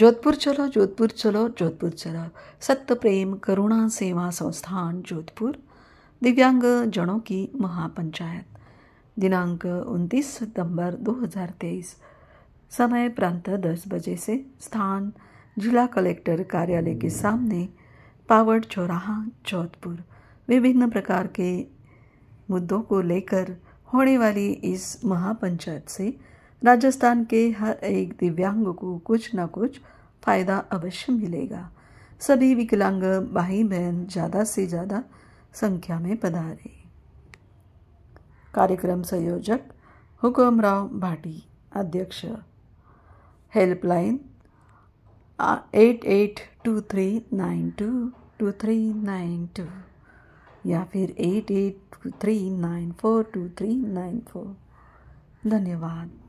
जोधपुर चलो जोधपुर चलो जोधपुर चलो सत्य प्रेम करुणा सेवा संस्थान जोधपुर दिव्यांग जनों की महापंचायत दिनांक 29 सितंबर 2023 समय प्रांतः दस बजे से स्थान जिला कलेक्टर कार्यालय के सामने पावड़ चौराहा जोधपुर विभिन्न प्रकार के मुद्दों को लेकर होने वाली इस महापंचायत से राजस्थान के हर एक दिव्यांग को कुछ ना कुछ फ़ायदा अवश्य मिलेगा सभी विकलांग भाई बहन ज़्यादा से ज़्यादा संख्या में पधारे कार्यक्रम संयोजक हुकमराव भाटी अध्यक्ष helpline eight eight two three nine two two three nine two या फिर eight eight two three nine four two three nine four धन्यवाद